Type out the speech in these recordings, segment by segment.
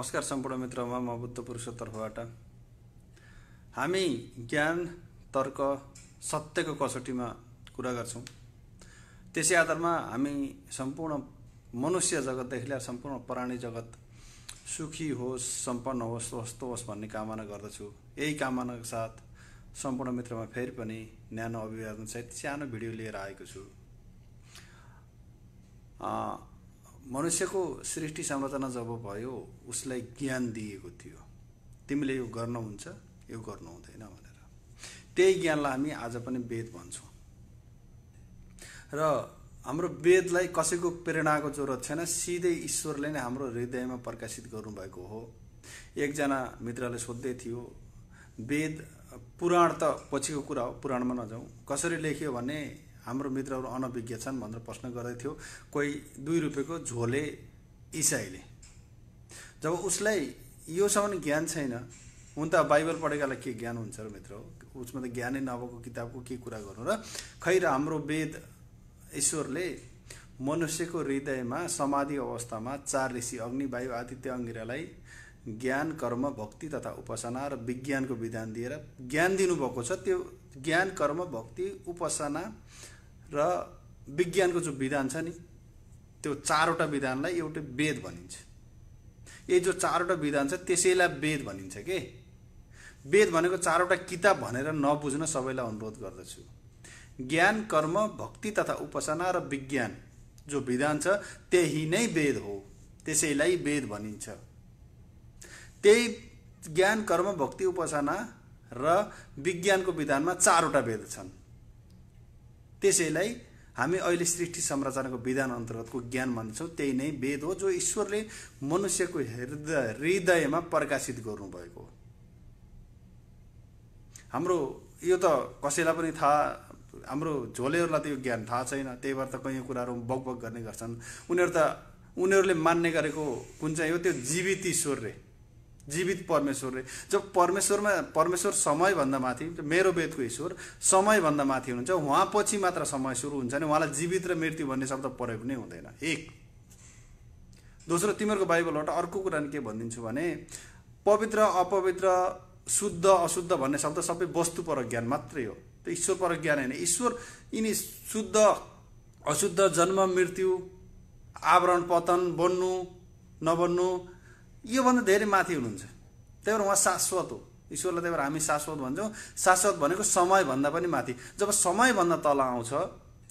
नमस्कार सम्पूर्ण मित्रमा म बुद्ध तर्फबाट हामी ज्ञान तर्क सत्यको कसोटीमा कुरा गर्छौँ त्यसै आधारमा हामी सम्पूर्ण मनुष्य जगतदेखि लिएर सम्पूर्ण प्राणी जगत सुखी होस् सम्पन्न होस् स्वस्थ होस् भन्ने कामना गर्दछु यही कामनाको साथ सम्पूर्ण मित्रमा फेरि पनि न्यानो अभिवादनसहित सानो भिडियो लिएर आएको छु मनुष्यको सृष्टि संरचना जब भयो उसलाई ज्ञान दिएको थियो तिमीले यो गर्नुहुन्छ यो गर्नु हुँदैन भनेर त्यही ज्ञानलाई हामी आज पनि वेद भन्छौँ र हाम्रो वेदलाई कसैको प्रेरणाको जरुरत छैन सिधै ईश्वरले नै हाम्रो हृदयमा प्रकाशित गर्नुभएको हो एकजना मित्रले सोध्दै थियो वेद पुराण त पछिको कुरा हो पुराणमा नजाउँ कसरी लेख्यो भने हाम्रो मित्रहरू अनभिज्ञ छन् भनेर प्रश्न गर्दै थियो कोही दुई रुपियाँको झोले इसाईले जब उसलाई योसम्म ज्ञान छैन हुन त बाइबल पढेकालाई के ज्ञान हुन्छ र मित्र हो उसमा त ज्ञानै नभएको किताबको के कुरा गर्नु र खै र हाम्रो वेद ईश्वरले मनुष्यको हृदयमा समाधि अवस्थामा चार ऋषि अग्नि वायु आदित्य अङ्गिरालाई ज्ञान कर्म भक्ति तथा उपासना र विज्ञानको विधान दिएर ज्ञान दिनुभएको छ त्यो ज्ञान कर्म भक्ति उपासना र विज्ञानको जो विधान छ नि त्यो चारवटा विधानलाई एउटै वेद भनिन्छ यही जो चारवटा विधान छ त्यसैलाई वेद भनिन्छ के वेद भनेको चारवटा किताब भनेर नबुझ्न सबैलाई अनुरोध गर्दछु ज्ञान कर्म भक्ति तथा उपासना र विज्ञान जो विधान छ त्यही नै वेद हो त्यसैलाई वेद भनिन्छ त्यही ज्ञान कर्म भक्ति उपासना र विज्ञानको विधानमा चारवटा वेद छन् त्यसैलाई हामी अहिले सृष्टि संरचनाको विधान अन्तर्गतको ज्ञान भन्छौँ त्यही नै वेद हो जो ईश्वरले मनुष्यको हृदय हृदयमा प्रकाशित गर्नुभएको हाम्रो यो त कसैलाई पनि थाहा हाम्रो झोलेहरूलाई त यो ज्ञान थाहा छैन त्यही भएर त कहीँ कुराहरू बकबक गर्ने गर्छन् उनीहरू त उनीहरूले मान्ने गरेको कुन चाहिँ हो त्यो जीवित ईश्वरले जीवित परमेश्वरले जब परमेश्वरमा परमेश्वर समयभन्दा माथि मेरो वेदको ईश्वर समयभन्दा माथि हुनुहुन्छ उहाँ पछि मात्र समय सुरु हुन्छ भने उहाँलाई जीवित र मृत्यु भन्ने शब्द प्रयोग नै हुँदैन एक दोस्रो तिमीहरूको बाइबलबाट अर्को कुरा के भनिदिन्छु भने पवित्र अपवित्र शुद्ध अशुद्ध भन्ने शब्द सबै वस्तुपर ज्ञान मात्रै हो त्यो ईश्वरपर ज्ञान होइन ईश्वर यिनी शुद्ध अशुद्ध जन्म मृत्यु आवरण पतन बन्नु नबन्नु योभन्दा धेरै माथि हुनुहुन्छ त्यही भएर उहाँ शाश्वत हो ईश्वरलाई त्यही भएर हामी शाश्वत भन्छौँ शाश्वत भनेको समयभन्दा पनि माथि जब समयभन्दा तल आउँछ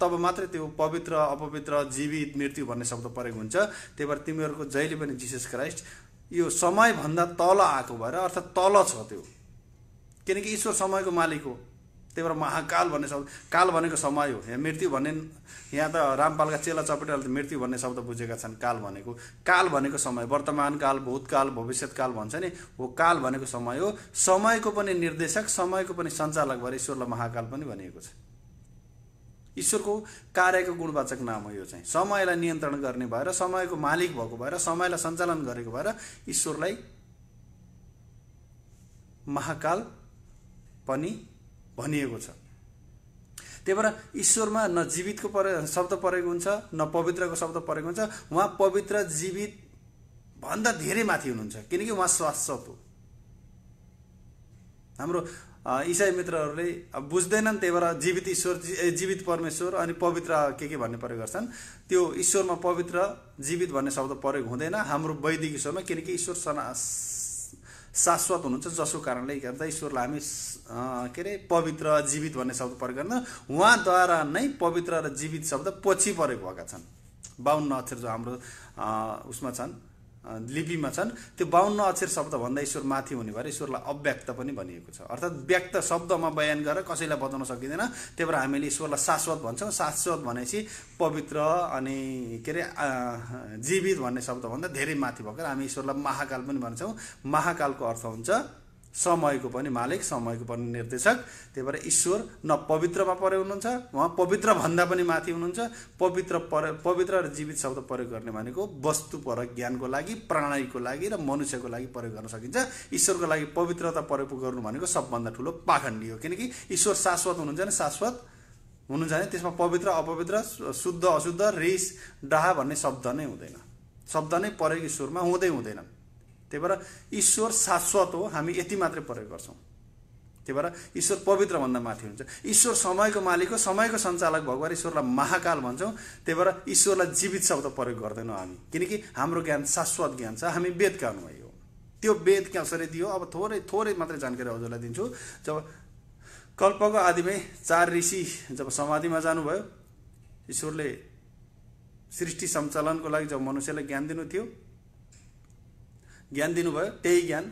तब मात्रै त्यो पवित्र अपवित्र जीवित मृत्यु भन्ने शब्द परेको हुन्छ त्यही भएर तिमीहरूको जहिले पनि जिसस क्राइस्ट यो समयभन्दा तल आएको भएर अर्थात् तल छ त्यो किनकि ईश्वर समयको मालिक हो त्यही भएर महाकाल भन्ने शब्द काल भनेको समय हो यहाँ मृत्यु भन्ने यहाँ त रामपालका चेला चपेटाले मृत्यु भन्ने शब्द बुझेका छन् काल भनेको काल भनेको समय वर्तमान काल भूतकाल भविष्यतकाल भन्छ नि हो काल भनेको समय हो समयको पनि निर्देशक समयको पनि सञ्चालक भएर ईश्वरलाई महाकाल पनि भनिएको छ ईश्वरको कार्यको गुणवाचक नाम हो यो चाहिँ समयलाई नियन्त्रण गर्ने भएर समयको मालिक भएको भएर समयलाई सञ्चालन गरेको भएर ईश्वरलाई महाकाल पनि भनिएको छ त्यही भएर ईश्वरमा न जीवितको परे शब्द परेको हुन्छ न पवित्रको शब्द परेको हुन्छ उहाँ पवित्र जीवित भन्दा धेरै माथि हुनुहुन्छ किनकि उहाँ शाश्वत हो हाम्रो इसाई मित्रहरूले बुझ्दैनन् त्यही भएर जीवित ईश्वर जीवित परमेश्वर अनि पवित्र के के भन्ने प्रयोग गर्छन् त्यो ईश्वरमा पवित्र जीवित भन्ने शब्द प्रयोग हुँदैन हाम्रो वैदिक ईश्वरमा किनकि ईश्वर सना शाश्वत हुनुहुन्छ जसको कारणले गर्दा ईश्वरलाई हामी के अरे पवित्र जीवित भन्ने शब्द प्रयोग गर्न उहाँद्वारा नै पवित्र र जीवित शब्द पछि प्रयोग भएका छन् बाहुन्न अक्षर जो हाम्रो उसमा छन् लिपिमा छन् त्यो बाहुन्न अक्षर शब्दभन्दा ईश्वर माथि हुने भएर ईश्वरलाई अव्यक्त पनि भनिएको छ अर्थात् व्यक्त शब्दमा बयान गरेर कसैलाई बताउन सकिँदैन त्यही भएर हामीले ईश्वरलाई शाश्वत भन्छौँ शाश्वत भनेपछि पवित्र अनि के अरे जीवित भन्ने शब्दभन्दा धेरै माथि भएकोले हामी ईश्वरलाई महाकाल पनि भन्छौँ महाकालको अर्थ हुन्छ समयको पनि मालिक समयको पनि निर्देशक त्यही भएर ईश्वर न पवित्रमा परे हुनुहुन्छ उहाँ पवित्र भन्दा पनि माथि हुनुहुन्छ पवित्र पर पवित्र र जीवित शब्द प्रयोग गर्ने भनेको वस्तु पर ज्ञानको लागि प्राणीको लागि र मनुष्यको लागि प्रयोग गर्न सकिन्छ ईश्वरको लागि पवित्रता प्रयोग गर्नु भनेको सबभन्दा ठुलो पाखण्डी हो किनकि ईश्वर शाश्वत हुनुहुन्छ भने शाश्वत हुनुहुन्छ भने त्यसमा पवित्र अपवित्र शुद्ध अशुद्ध रिस डाहा भन्ने शब्द नै हुँदैन शब्द नै प्रयोग ईश्वरमा हुँदै हुँदैन त्यही भएर ईश्वर शाश्वत हो हामी यति मात्रै प्रयोग गर्छौँ त्यही भएर ईश्वर पवित्रभन्दा माथि हुन्छ ईश्वर समयको मालिक हो समयको सञ्चालक भएको ईश्वरलाई महाकाल भन्छौँ त्यही भएर ईश्वरलाई जीवित शब्द प्रयोग गर्दैनौँ हामी किनकि हाम्रो ज्ञान शाश्वत ज्ञान छ हामी वेदका अनुयायी हो त्यो वेद कसरी दियो अब थोरै थोरै मात्रै जानकारी हजुरलाई दिन्छु जब कल्पको आदिमै चार ऋषि जब समाधिमा जानुभयो ईश्वरले सृष्टि सञ्चालनको लागि जब मनुष्यलाई ज्ञान दिनु थियो ज्ञान दिनुभयो त्यही ज्ञान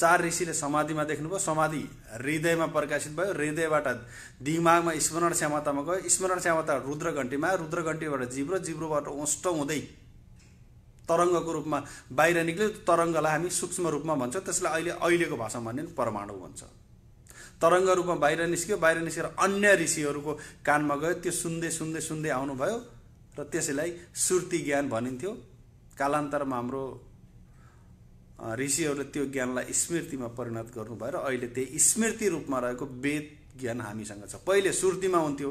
चार ऋषिले समाधिमा देख्नुभयो समाधि हृदयमा प्रकाशित भयो हृदयबाट दिमागमा स्मरण क्षमतामा गयो स्मरण क्षमता रुद्रघन्टीमा रुद्रघन्टीबाट जिब्रो जिब्रोबाट ओष्ट हुँदै तरङ्गको रूपमा बाहिर निक्ल्यो तरङ्गलाई हामी सूक्ष्म रूपमा भन्छौँ त्यसलाई अहिले अहिलेको भाषामा भन्यो परमाणु भन्छ तरङ्ग रूपमा बाहिर निस्क्यो बाहिर निस्केर अन्य ऋषिहरूको कानमा गयो त्यो सुन्दै सुन्दै सुन्दै आउनुभयो र त्यसैलाई सुर्ति ज्ञान भनिन्थ्यो कालान्तरमा हाम्रो ऋषिहरूले त्यो ज्ञानलाई स्मृतिमा परिणत गर्नुभयो र अहिले त्यही स्मृति रूपमा रहेको वेद ज्ञान हामीसँग छ पहिले सुर्तीमा हुन्थ्यो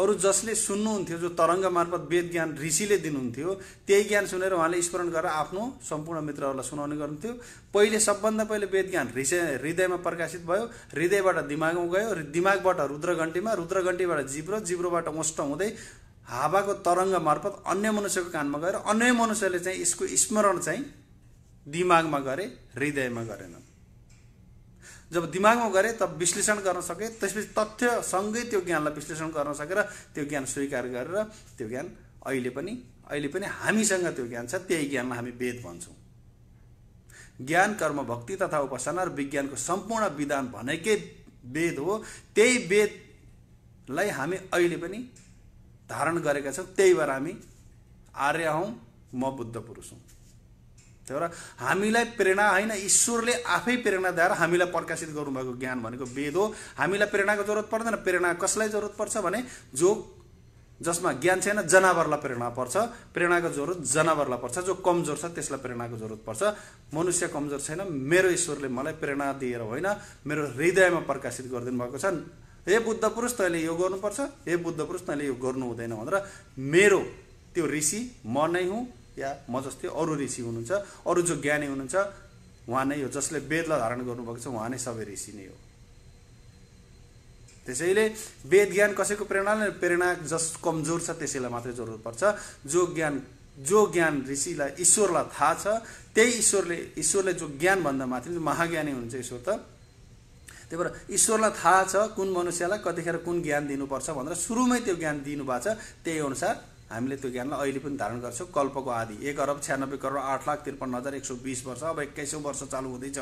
अरू जसले सुन्नुहुन्थ्यो जो तरङ्ग मार्फत वेद ज्ञान ऋषिले दिनुहुन्थ्यो त्यही ज्ञान सुनेर उहाँले स्मरण गरेर आफ्नो सम्पूर्ण मित्रहरूलाई सुनाउने गर्नुहुन्थ्यो पहिले सबभन्दा पहिले वेद ज्ञान ऋषि हृदयमा प्रकाशित भयो हृदयबाट दिमागमा गयो दिमागबाट रुद्रघण्टीमा रुद्रघण्टीबाट जिब्रो जिब्रोबाट ओष्ठ हुँदै हावाको तरङ्ग मार्फत अन्य मनुष्यको कानमा गएर अन्य मनुष्यले चाहिँ यसको स्मरण चाहिँ दिमागमा गरे हृदयमा गरेन जब दिमागमा गरे तब विश्लेषण गर्न सके त्यसपछि तथ्यसँगै त्यो ज्ञानलाई विश्लेषण गर्न सकेर त्यो ज्ञान स्वीकार गरेर त्यो ज्ञान अहिले पनि अहिले पनि हामीसँग त्यो ज्ञान छ त्यही ज्ञानमा हामी वेद भन्छौँ ज्ञान कर्म भक्ति तथा उपासना र विज्ञानको सम्पूर्ण विधान भनेकै वेद हो त्यही वेदलाई हामी अहिले पनि धारण गरेका छौँ त्यही भएर हामी आर्य हौँ म बुद्ध पुरुष हौँ त्यही भएर हामीलाई प्रेरणा होइन ईश्वरले आफै प्रेरणा दिएर हामीलाई प्रकाशित गर्नुभएको ज्ञान भनेको वेद हो हामीलाई प्रेरणाको जरुरत पर्दैन प्रेरणा कसलाई जरुरत पर्छ भने जो जसमा ज्ञान छैन जनावरलाई प्रेरणा पर्छ प्रेरणाको जरुरत जनावरलाई पर्छ जो कमजोर छ त्यसलाई प्रेरणाको जरुरत पर्छ मनुष्य कमजोर छैन मेरो ईश्वरले मलाई प्रेरणा दिएर होइन मेरो हृदयमा प्रकाशित गरिदिनु भएको छ हे बुद्ध पुरुष तैँले यो गर्नुपर्छ हे बुद्ध पुरुष तैँले यो गर्नु हुँदैन भनेर मेरो त्यो ऋषि म नै हुँ या म जस्तै अरू ऋषि हुनुहुन्छ अरू जो ज्ञानी हुनुहुन्छ उहाँ नै हो जसले वेदलाई धारण गर्नुभएको छ उहाँ नै सबै ऋषि नै हो त्यसैले वेद ज्ञान कसैको प्रेरणाले प्रेरणा जस कमजोर छ त्यसैलाई मात्रै जरुरत पर्छ जो ज्ञान जो ज्ञान ऋषिलाई ईश्वरलाई थाहा छ त्यही ईश्वरले ईश्वरले जो ज्ञानभन्दा माथि महाज्ञानी हुनुहुन्छ ईश्वर त त्यही भएर ईश्वरलाई थाहा छ कुन मनुष्यलाई कतिखेर कुन ज्ञान दिनुपर्छ भनेर सुरुमै त्यो ज्ञान दिनुभएको छ त्यही अनुसार हामीले त्यो ज्ञानलाई अहिले पनि धारण गर्छौँ कल्पको आदि एक अरब छ्यानब्बे करोड आठ लाख त्रिपन्न हजार एक सौ बिस वर्ष अब एक्काइसौँ वर्ष चालु हुँदैछ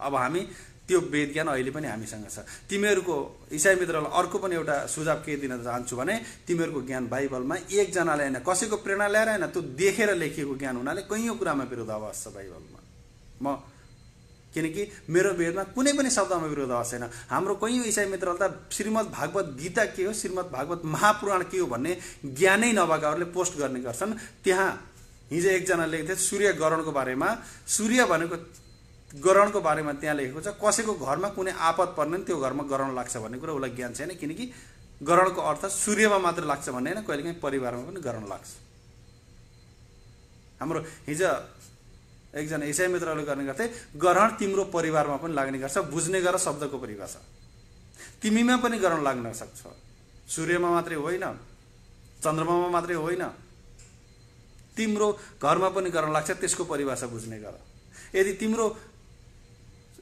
अब हामी त्यो वेद ज्ञान अहिले पनि हामीसँग छ तिमीहरूको इसाई मित्रलाई अर्को पनि एउटा सुझाव के दिन चाहन्छु भने तिमीहरूको ज्ञान बाइबलमा एकजनाले होइन कसैको प्रेरणा ल्याएर होइन त्यो देखेर लेखिएको ज्ञान हुनाले कैयौँ कुरामा विरोधावास छ बाइबलमा म किनकि मेरो वेदमा कुनै पनि शब्दमा विरोध विरोधाभास छैन हाम्रो कहीँ इसाई मित्रहरू त श्रीमद् भागवत गीता के हो श्रीमद् भागवत महापुराण के हो भन्ने ज्ञानै नभएकाहरूले पोस्ट गर्ने गर्छन् त्यहाँ हिजो एकजना लेखेको थियो सूर्य ग्रहणको बारेमा सूर्य भनेको ग्रहणको बारेमा त्यहाँ लेखेको छ कसैको घरमा कुनै आपत पर्ने त्यो घरमा ग्रहण लाग्छ भन्ने कुरा उसलाई ज्ञान छैन किनकि ग्रहणको अर्थ सूर्यमा मात्र लाग्छ भन्ने होइन कहिलेकाहीँ परिवारमा पनि ग्रहण लाग्छ हाम्रो हिजो एकजना इसाई मित्रहरूले गर्ने गर्थे ग्रहण तिम्रो परिवारमा पनि लाग्ने गर्छ बुझ्ने गर शब्दको परिभाषा तिमीमा पनि ग्रहण लाग्न सक्छ सूर्यमा मात्रै होइन चन्द्रमामा मात्रै होइन तिम्रो घरमा पनि ग्रहण लाग्छ त्यसको परिभाषा बुझ्ने गर यदि तिम्रो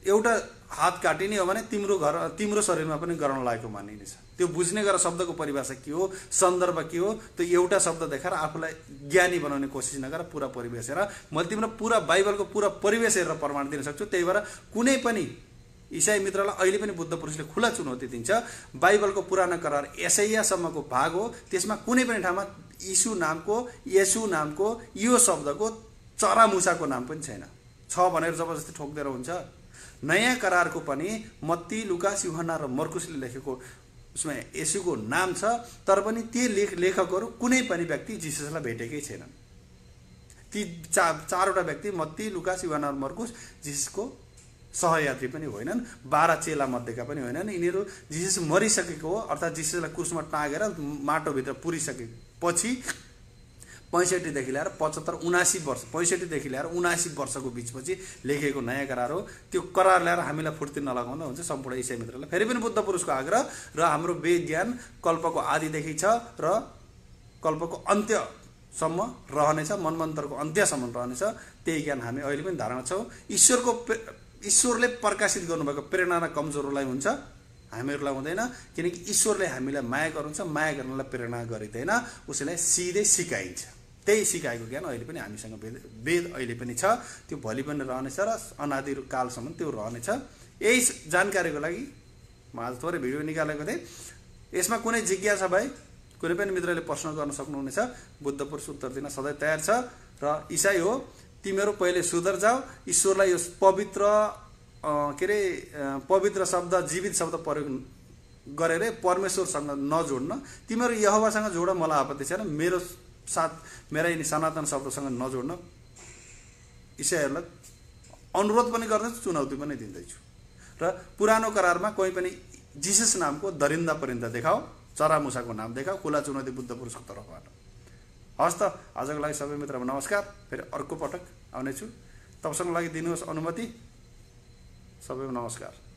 एउटा हात काटिने हो भने तिम्रो घर तिम्रो शरीरमा पनि ग्रहण लागेको मानिनेछ त्यो बुझ्ने गरेर शब्दको परिभाषा के हो सन्दर्भ के हो त्यो एउटा शब्द देखाएर आफूलाई ज्ञानी बनाउने कोसिस नगर पुरा परिवेश हेर मैले तिम्रो पुरा बाइबलको पुरा परिवेश हेरेर प्रमाण दिन सक्छु त्यही भएर कुनै पनि इसाई मित्रलाई अहिले पनि बुद्ध पुरुषले खुला चुनौती दिन्छ बाइबलको पुरानो करार एसैयासम्मको भाग हो त्यसमा कुनै पनि ठाउँमा इसु नामको यसु नामको यो शब्दको चरा मुसाको नाम पनि छैन छ भनेर जबरजस्ती ठोक्दै हुन्छ नयाँ करारको पनि मत्ती लुका सिंहना र मर्कुसले लेखेको उसमा यसुको नाम छ तर पनि ती लेख लेखकहरू कुनै पनि व्यक्ति जिसुसलाई भेटेकै छैनन् ती चा चारवटा व्यक्ति मत्ती लुकास युवान मर्कुस जिसको सहयात्री पनि होइनन् बाह्र चेला मध्येका पनि होइनन् यिनीहरू जिसस मरिसकेको हो अर्थात् जिससलाई कुसमा टाँगेर माटोभित्र पुरिसकेपछि पैँसठीदेखि ल्याएर पचहत्तर उनासी वर्ष पैँसठीदेखि ल्याएर उनासी वर्षको बिचपछि लेखिएको नयाँ करार हो त्यो करार ल्याएर हामीलाई फुर्ति नलगाउँदा हुन्छ सम्पूर्ण इसाई मित्रलाई फेरि पनि बुद्ध पुरुषको आग्रह र हाम्रो वेद ज्ञान कल्पको आदिदेखि छ र कल्पको अन्त्य सम्म रहनेछ मनमन्तरको अन्त्यसम्म रहनेछ त्यही ज्ञान हामी अहिले पनि धारणा छौँ ईश्वरको ईश्वरले प्रकाशित गर्नुभएको प्रेरणा र कमजोरहरूलाई हुन्छ हामीहरूलाई हुँदैन किनकि ईश्वरले हामीलाई माया गर्नुहुन्छ माया गर्नलाई प्रेरणा गरिँदैन उसैलाई सिधै सिकाइन्छ त्यही सिकाएको ज्ञान अहिले पनि हामीसँग वेद वेद अहिले पनि छ त्यो भोलि पनि रहनेछ र अनादि कालसम्म त्यो रहनेछ यही जानकारीको लागि म आज थोरै भिडियो निकालेको थिएँ यसमा कुनै जिज्ञासा भए कुनै पनि मित्रले प्रश्न गर्न सक्नुहुनेछ बुद्ध पुरुष उत्तर दिन सधैँ तयार छ र इसाई हो तिमीहरू पहिले सुधर जाऊ ईश्वरलाई यो पवित्र के अरे पवित्र शब्द जीवित शब्द प्रयोग गरेर परमेश्वरसँग नजोड्न तिमीहरू यहवासँग जोड मलाई आपत्ति छैन मेरो साथ मेरा यिनी सनातन शब्दसँग नजोड्न इसाईहरूलाई अनुरोध पनि गर्दैछु चुनौती पनि दिँदैछु र पुरानो करारमा कोही पनि जिसेस नामको दरिन्दा परिन्दा देखाओ चरामुसाको नाम देखाऊ खुला चुनौती बुद्ध पुरुषको तर्फबाट हस् त आजको लागि सबै मित्रमा नमस्कार फेरि अर्को पटक आउनेछु तपाईँसँग लागि दिनुहोस् अनुमति सबैमा नमस्कार